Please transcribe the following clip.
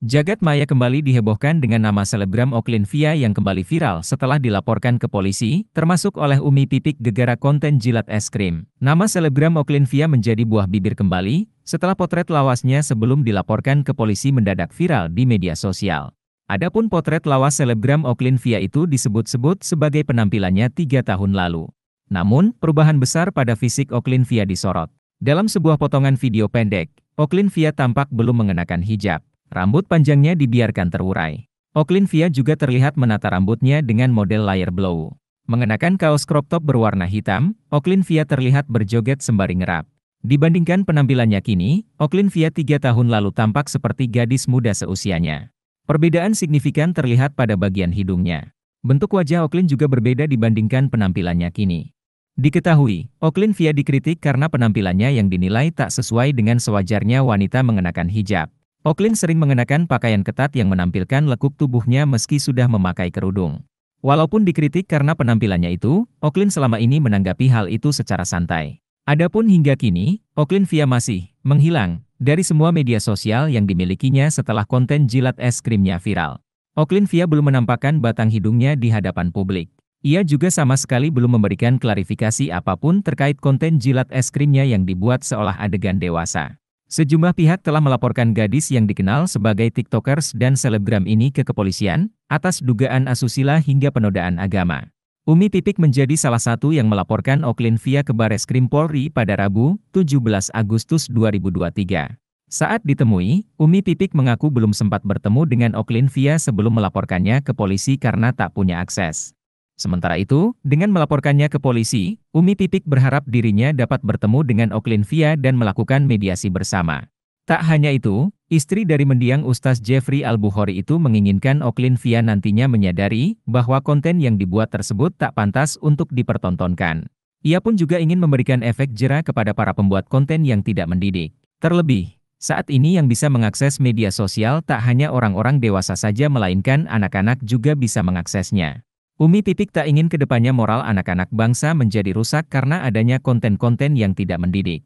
Jagat Maya kembali dihebohkan dengan nama selebgram Oklin Oklinvia yang kembali viral setelah dilaporkan ke polisi, termasuk oleh Umi Titik gegara konten jilat es krim. Nama selebgram Oklin Oklinvia menjadi buah bibir kembali, setelah potret lawasnya sebelum dilaporkan ke polisi mendadak viral di media sosial. Adapun potret lawas selebgram Oklin Oklinvia itu disebut-sebut sebagai penampilannya tiga tahun lalu. Namun, perubahan besar pada fisik Oklin Oklinvia disorot. Dalam sebuah potongan video pendek, Oklin Oklinvia tampak belum mengenakan hijab. Rambut panjangnya dibiarkan terurai. Via juga terlihat menata rambutnya dengan model layer blow. Mengenakan kaos crop top berwarna hitam, Via terlihat berjoget sembari ngerap. Dibandingkan penampilannya kini, Via tiga tahun lalu tampak seperti gadis muda seusianya. Perbedaan signifikan terlihat pada bagian hidungnya. Bentuk wajah Oklin juga berbeda dibandingkan penampilannya kini. Diketahui, Oklin Via dikritik karena penampilannya yang dinilai tak sesuai dengan sewajarnya wanita mengenakan hijab. Oklin sering mengenakan pakaian ketat yang menampilkan lekuk tubuhnya meski sudah memakai kerudung. Walaupun dikritik karena penampilannya itu, Oklin selama ini menanggapi hal itu secara santai. Adapun hingga kini, Oklin Via masih menghilang dari semua media sosial yang dimilikinya setelah konten jilat es krimnya viral. Oklin Via belum menampakkan batang hidungnya di hadapan publik. Ia juga sama sekali belum memberikan klarifikasi apapun terkait konten jilat es krimnya yang dibuat seolah adegan dewasa. Sejumlah pihak telah melaporkan gadis yang dikenal sebagai TikTokers dan selebgram ini ke kepolisian atas dugaan asusila hingga penodaan agama. Umi Pipik menjadi salah satu yang melaporkan Oklin via ke Bares Krim Polri pada Rabu, 17 Agustus 2023. Saat ditemui, Umi Pipik mengaku belum sempat bertemu dengan Oklin via sebelum melaporkannya ke polisi karena tak punya akses. Sementara itu, dengan melaporkannya ke polisi, Umi Pipik berharap dirinya dapat bertemu dengan Oklin Via dan melakukan mediasi bersama. Tak hanya itu, istri dari mendiang Ustaz Jeffrey Al-Bukhari itu menginginkan Oklin Via nantinya menyadari bahwa konten yang dibuat tersebut tak pantas untuk dipertontonkan. Ia pun juga ingin memberikan efek jera kepada para pembuat konten yang tidak mendidik. Terlebih, saat ini yang bisa mengakses media sosial tak hanya orang-orang dewasa saja melainkan anak-anak juga bisa mengaksesnya. Umi Pipik tak ingin kedepannya moral anak-anak bangsa menjadi rusak karena adanya konten-konten yang tidak mendidik.